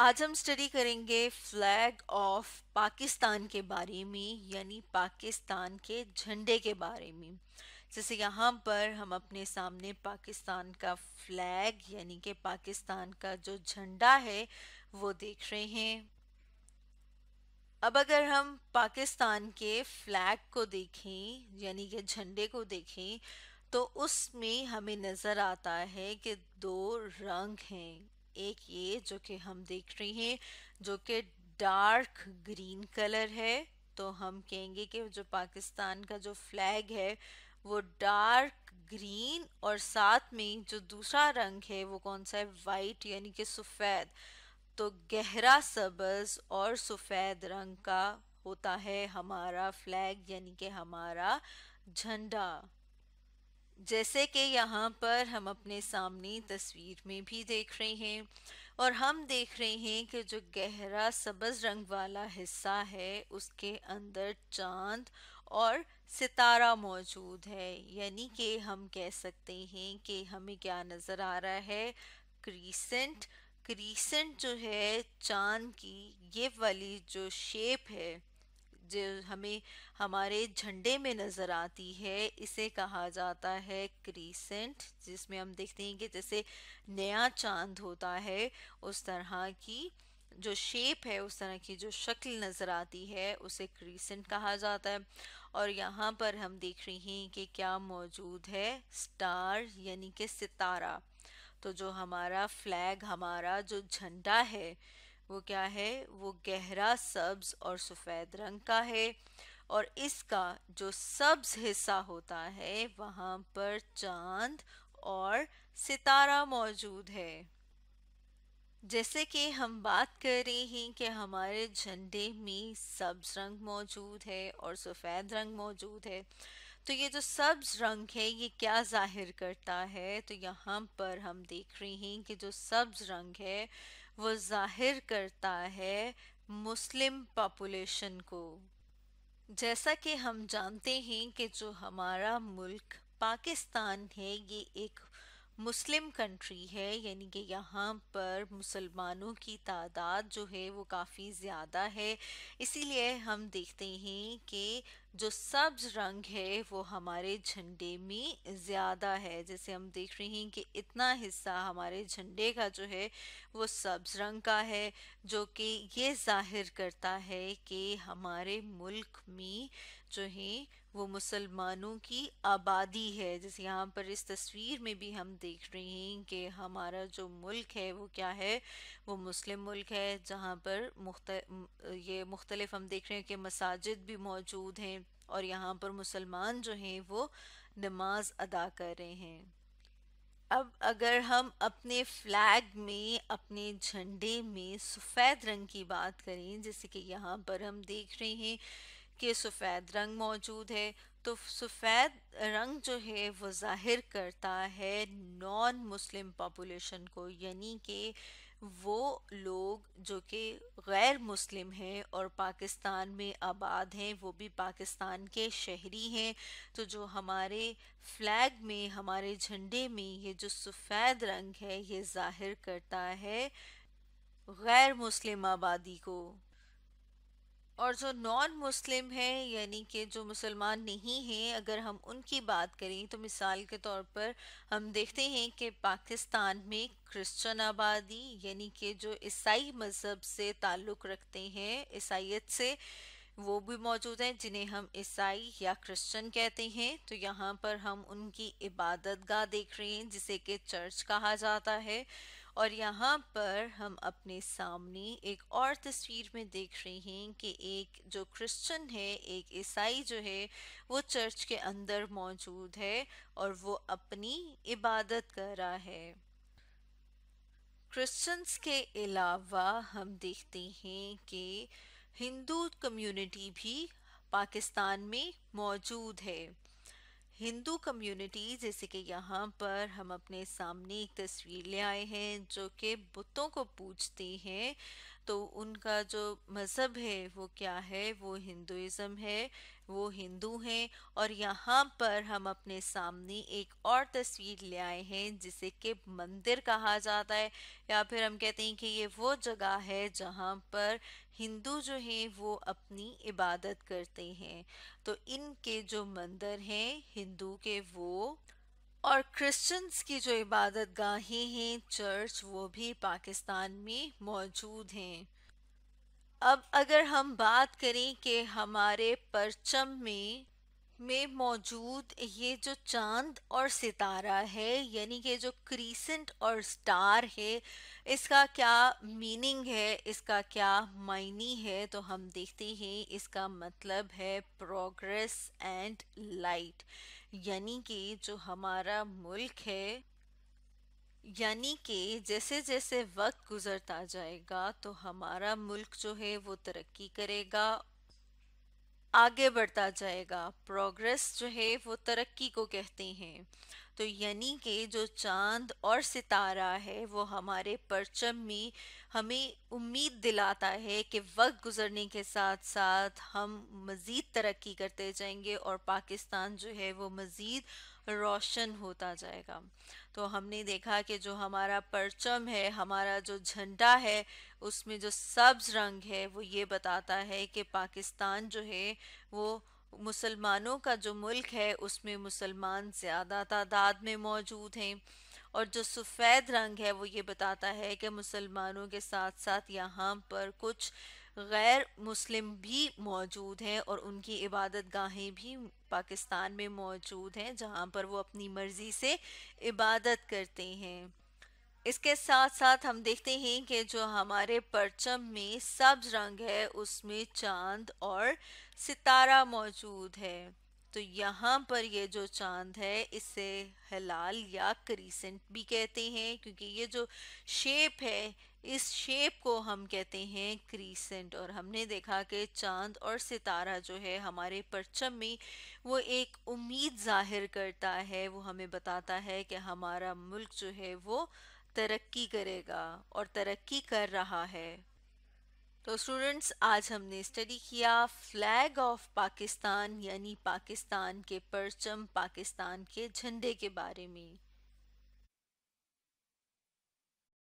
आज हम स्टडी करेंगे फ्लैग ऑफ पाकिस्तान के बारे में यानी पाकिस्तान के झंडे के बारे में जैसे यहाँ पर हम अपने सामने पाकिस्तान का फ्लैग यानी कि पाकिस्तान का जो झंडा है वो देख रहे हैं अब अगर हम पाकिस्तान के फ्लैग को देखें यानी कि झंडे को देखें तो उसमें हमें नज़र आता है कि दो रंग हैं एक ये जो कि हम देख रहे हैं जो कि डार्क ग्रीन कलर है तो हम कहेंगे कि जो पाकिस्तान का जो फ्लैग है वो डार्क ग्रीन और साथ में जो दूसरा रंग है वो कौन सा है वाइट यानी कि सफ़ेद तो गहरा सबज और सफ़ेद रंग का होता है हमारा फ्लैग यानी कि हमारा झंडा जैसे कि यहाँ पर हम अपने सामने तस्वीर में भी देख रहे हैं और हम देख रहे हैं कि जो गहरा सब्ज रंग वाला हिस्सा है उसके अंदर चांद और सितारा मौजूद है यानी कि हम कह सकते हैं कि हमें क्या नज़र आ रहा है क्रीसेंट क्रीसेंट जो है चांद की ये वाली जो शेप है जो हमें हमारे झंडे में नज़र आती है इसे कहा जाता है क्रीसेंट जिसमें हम देखते हैं कि जैसे नया चांद होता है उस तरह की जो शेप है उस तरह की जो शक्ल नज़र आती है उसे क्रीसेंट कहा जाता है और यहाँ पर हम देख रहे हैं कि क्या मौजूद है स्टार यानी कि सितारा तो जो हमारा फ्लैग हमारा जो झंडा है वो क्या है वो गहरा सब्ज और सफ़ेद रंग का है और इसका जो सब्ज हिस्सा होता है वहां पर चांद और सितारा मौजूद है जैसे कि हम बात कर रहे हैं कि हमारे झंडे में सब्ज रंग मौजूद है और सफ़ेद रंग मौजूद है तो ये जो सब्ज रंग है ये क्या जाहिर करता है तो यहाँ पर हम देख रहे हैं कि जो सब्ज रंग है वो जाहिर करता है मुस्लिम पॉपुलेशन को जैसा कि हम जानते हैं कि जो हमारा मुल्क पाकिस्तान है ये एक मुस्लिम कंट्री है यानी कि यहाँ पर मुसलमानों की तादाद जो है वो काफ़ी ज़्यादा है इसीलिए हम देखते हैं कि जो सब्ज रंग है वो हमारे झंडे में ज़्यादा है जैसे हम देख रहे हैं कि इतना हिस्सा हमारे झंडे का जो है वो सब्ज रंग का है जो कि ये जाहिर करता है कि हमारे मुल्क में जो हैं वो मुसलमानों की आबादी है जैसे यहाँ पर इस तस्वीर में भी हम देख रहे हैं कि हमारा जो मुल्क है वो क्या है वो मुस्लिम मुल्क है जहाँ पर मुख्त ये मुख्तलिफ हम देख रहे हैं कि मसाजिद भी मौजूद हैं और यहाँ पर मुसलमान जो हैं वो नमाज अदा कर रहे हैं अब अगर हम अपने फ्लैग में अपने झंडे में सफ़ेद रंग की बात करें जैसे कि यहाँ पर हम देख रहे हैं के सफ़ेद रंग मौजूद है तो सफ़ेद रंग जो है वो जाहिर करता है नॉन मुस्लिम पॉपुलेशन को यानी कि वो लोग जो कि गैर मुस्लिम हैं और पाकिस्तान में आबाद हैं वो भी पाकिस्तान के शहरी हैं तो जो हमारे फ्लैग में हमारे झंडे में ये जो सफ़ेद रंग है ये जाहिर करता है गैर मुस्लिम आबादी को और जो नॉन मुस्लिम है यानी कि जो मुसलमान नहीं हैं अगर हम उनकी बात करें तो मिसाल के तौर पर हम देखते हैं कि पाकिस्तान में क्रिश्चियन आबादी यानी कि जो ईसाई मज़हब से ताल्लुक़ रखते हैं ईसाइत से वो भी मौजूद हैं जिन्हें हम ईसाई या क्रिश्चियन कहते हैं तो यहाँ पर हम उनकी इबादत गाह देख रहे हैं जिसे कि चर्च कहा जाता है और यहाँ पर हम अपने सामने एक और तस्वीर में देख रहे हैं कि एक जो क्रिश्चियन है एक ईसाई जो है वो चर्च के अंदर मौजूद है और वो अपनी इबादत कर रहा है क्रिश्चियंस के अलावा हम देखते हैं कि हिंदू कम्युनिटी भी पाकिस्तान में मौजूद है हिंदू कम्युनिटी जैसे कि यहाँ पर हम अपने सामने एक तस्वीर ले आए हैं जो कि बुतों को पूजती हैं तो उनका जो मज़हब है वो क्या है वो हिंदुज़म है वो हिंदू हैं और यहाँ पर हम अपने सामने एक और तस्वीर ले आए हैं जिसे कि मंदिर कहा जाता है या फिर हम कहते हैं कि ये वो जगह है जहाँ पर हिंदू जो हैं वो अपनी इबादत करते हैं तो इनके जो मंदिर हैं हिंदू के वो और क्रिश्चियंस की जो इबादत गाहें हैं चर्च वो भी पाकिस्तान में मौजूद हैं अब अगर हम बात करें कि हमारे परचम में में मौजूद ये जो चांद और सितारा है यानी कि जो क्रीसेंट और स्टार है इसका क्या मीनिंग है इसका क्या मायनी है तो हम देखते हैं इसका मतलब है प्रोग्रेस एंड लाइट यानी कि जो हमारा मुल्क है यानी कि जैसे जैसे वक्त गुजरता जाएगा तो हमारा मुल्क जो है वो तरक्की करेगा आगे बढ़ता जाएगा प्रोग्रेस जो है वो तरक्की को कहते हैं तो यानी कि जो चांद और सितारा है वो हमारे परचम में हमें उम्मीद दिलाता है कि वक्त गुजरने के साथ साथ हम मज़ीद तरक्की करते जाएंगे और पाकिस्तान जो है वो मज़ीद रोशन होता जाएगा तो हमने देखा कि जो हमारा परचम है हमारा जो झंडा है उसमें जो सब्ज रंग है वो ये बताता है कि पाकिस्तान जो है वो मुसलमानों का जो मुल्क है उसमें मुसलमान ज़्यादा तादाद में मौजूद हैं और जो सफ़ेद रंग है वो ये बताता है कि मुसलमानों के साथ साथ यहाँ पर कुछ गैर मुस्लिम भी मौजूद हैं और उनकी इबादत गाहें भी पाकिस्तान में मौजूद हैं जहां पर वो अपनी मर्ज़ी से इबादत करते हैं इसके साथ साथ हम देखते हैं कि जो हमारे परचम में सब्ज रंग है उसमें चांद और सितारा मौजूद है तो यहाँ पर ये जो चांद है इसे हलाल या क्रीसेंट भी कहते हैं क्योंकि ये जो शेप है इस शेप को हम कहते हैं क्रीसेंट और हमने देखा कि चांद और सितारा जो है हमारे परचम में वो एक उम्मीद जाहिर करता है वो हमें बताता है कि हमारा मुल्क जो है वो तरक्की करेगा और तरक्की कर रहा है तो स्टूडेंट्स आज हमने स्टडी किया फ्लैग ऑफ पाकिस्तान यानी पाकिस्तान के परचम पाकिस्तान के झंडे के बारे में